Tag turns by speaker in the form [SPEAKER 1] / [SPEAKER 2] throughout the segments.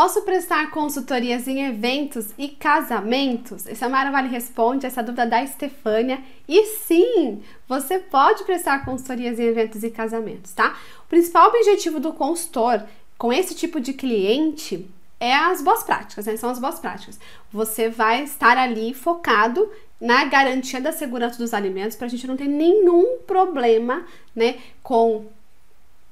[SPEAKER 1] Posso prestar consultorias em eventos e casamentos? Esse é o Mara Vale Responde, essa dúvida da Estefânia. E sim, você pode prestar consultorias em eventos e casamentos, tá? O principal objetivo do consultor com esse tipo de cliente é as boas práticas, né? São as boas práticas. Você vai estar ali focado na garantia da segurança dos alimentos para a gente não ter nenhum problema, né, com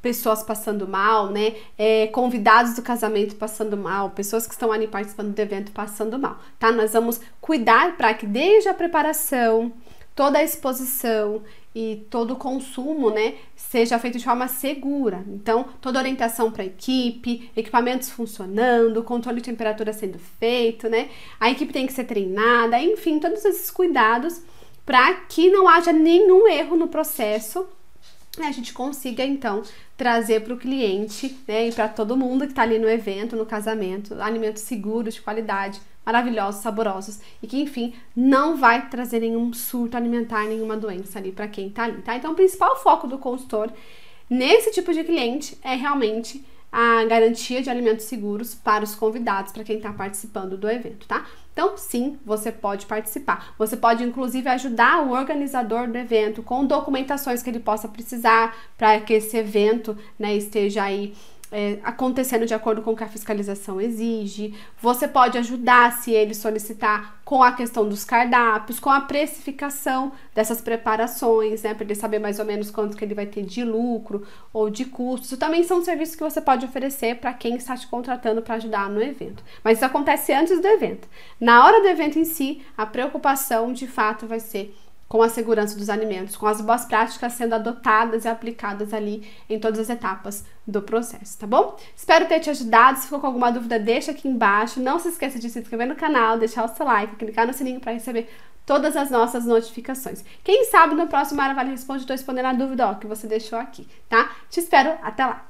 [SPEAKER 1] pessoas passando mal, né? É, convidados do casamento passando mal, pessoas que estão ali participando do evento passando mal, tá? Nós vamos cuidar para que desde a preparação, toda a exposição e todo o consumo, né, seja feito de forma segura. Então, toda orientação para a equipe, equipamentos funcionando, controle de temperatura sendo feito, né? A equipe tem que ser treinada, enfim, todos esses cuidados para que não haja nenhum erro no processo né, a gente consiga então trazer para o cliente né, e para todo mundo que está ali no evento, no casamento, alimentos seguros, de qualidade, maravilhosos, saborosos e que, enfim, não vai trazer nenhum surto alimentar, nenhuma doença ali para quem está ali, tá? Então, o principal foco do consultor nesse tipo de cliente é realmente a garantia de alimentos seguros para os convidados, para quem está participando do evento, tá? Então, sim, você pode participar. Você pode, inclusive, ajudar o organizador do evento com documentações que ele possa precisar para que esse evento né, esteja aí é, acontecendo de acordo com o que a fiscalização exige. Você pode ajudar se ele solicitar com a questão dos cardápios, com a precificação dessas preparações, né, para ele saber mais ou menos quanto que ele vai ter de lucro ou de custos. Isso também são serviços que você pode oferecer para quem está te contratando para ajudar no evento. Mas isso acontece antes do evento. Na hora do evento em si, a preocupação de fato vai ser com a segurança dos alimentos, com as boas práticas sendo adotadas e aplicadas ali em todas as etapas do processo, tá bom? Espero ter te ajudado. Se ficou com alguma dúvida, deixa aqui embaixo. Não se esqueça de se inscrever no canal, deixar o seu like, clicar no sininho para receber todas as nossas notificações. Quem sabe no próximo Mara Vale Responde, estou respondendo a dúvida ó, que você deixou aqui, tá? Te espero, até lá!